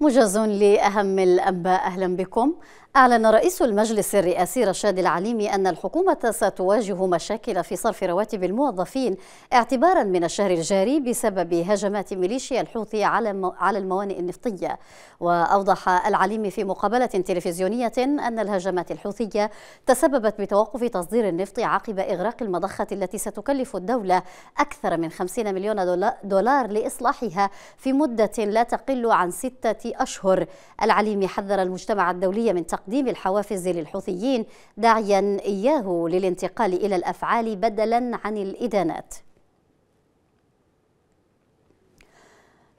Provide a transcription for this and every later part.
موجز لأهم الأنباء أهلا بكم أعلن رئيس المجلس الرئاسي رشاد العليمي أن الحكومة ستواجه مشاكل في صرف رواتب الموظفين اعتبارا من الشهر الجاري بسبب هجمات ميليشيا الحوثي على على الموانئ النفطية وأوضح العليمي في مقابلة تلفزيونية أن الهجمات الحوثية تسببت بتوقف تصدير النفط عقب إغراق المضخة التي ستكلف الدولة أكثر من 50 مليون دولار لإصلاحها في مدة لا تقل عن ستة أشهر العليمي حذر المجتمع الدولي من تقليل تقديم الحوافز للحوثيين داعيا إياه للانتقال إلى الأفعال بدلا عن الإدانات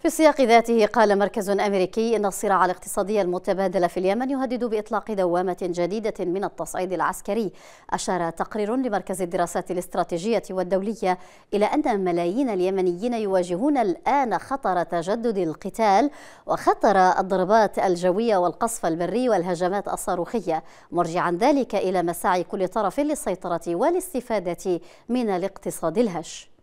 في السياق ذاته قال مركز أمريكي أن الصراع الاقتصادي المتبادل في اليمن يهدد بإطلاق دوامة جديدة من التصعيد العسكري أشار تقرير لمركز الدراسات الاستراتيجية والدولية إلى أن ملايين اليمنيين يواجهون الآن خطر تجدد القتال وخطر الضربات الجوية والقصف البري والهجمات الصاروخية مرجعا ذلك إلى مساعي كل طرف للسيطرة والاستفادة من الاقتصاد الهش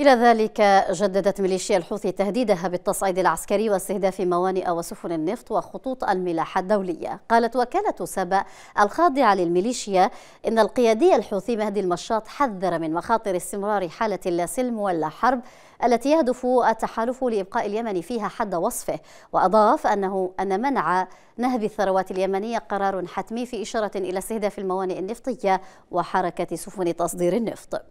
إلى ذلك جددت ميليشيا الحوثي تهديدها بالتصعيد العسكري واستهداف موانئ وسفن النفط وخطوط الملاحة الدولية قالت وكالة سبأ الخاضعة للميليشيا إن القيادي الحوثي مهدي المشاط حذر من مخاطر استمرار حالة لا سلم ولا حرب التي يهدف التحالف لإبقاء اليمن فيها حد وصفه وأضاف أنه أن منع نهب الثروات اليمنية قرار حتمي في إشارة إلى استهداف الموانئ النفطية وحركة سفن تصدير النفط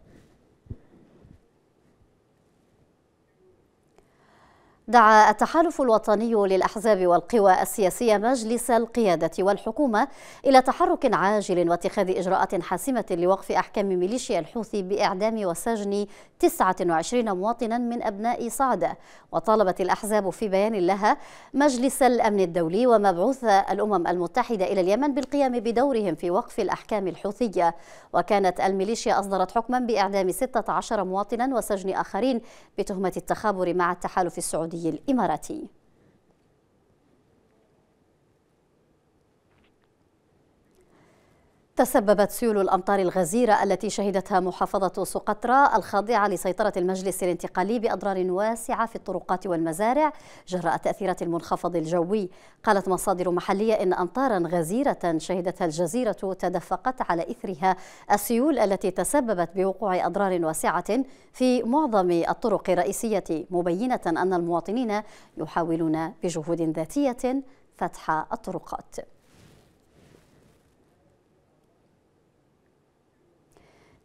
دعا التحالف الوطني للأحزاب والقوى السياسية مجلس القيادة والحكومة إلى تحرك عاجل واتخاذ إجراءات حاسمة لوقف أحكام ميليشيا الحوثي بإعدام وسجن 29 مواطنا من أبناء صعدة وطالبت الأحزاب في بيان لها مجلس الأمن الدولي ومبعوث الأمم المتحدة إلى اليمن بالقيام بدورهم في وقف الأحكام الحوثية وكانت الميليشيا أصدرت حكما بإعدام 16 مواطنا وسجن آخرين بتهمة التخابر مع التحالف السعودي العربي الإماراتي تسببت سيول الأمطار الغزيرة التي شهدتها محافظة سقطرى الخاضعة لسيطرة المجلس الانتقالي بأضرار واسعة في الطرقات والمزارع جراء تأثيرات المنخفض الجوي قالت مصادر محلية إن أمطارا غزيرة شهدتها الجزيرة تدفقت على إثرها السيول التي تسببت بوقوع أضرار واسعة في معظم الطرق الرئيسية مبينة أن المواطنين يحاولون بجهود ذاتية فتح الطرقات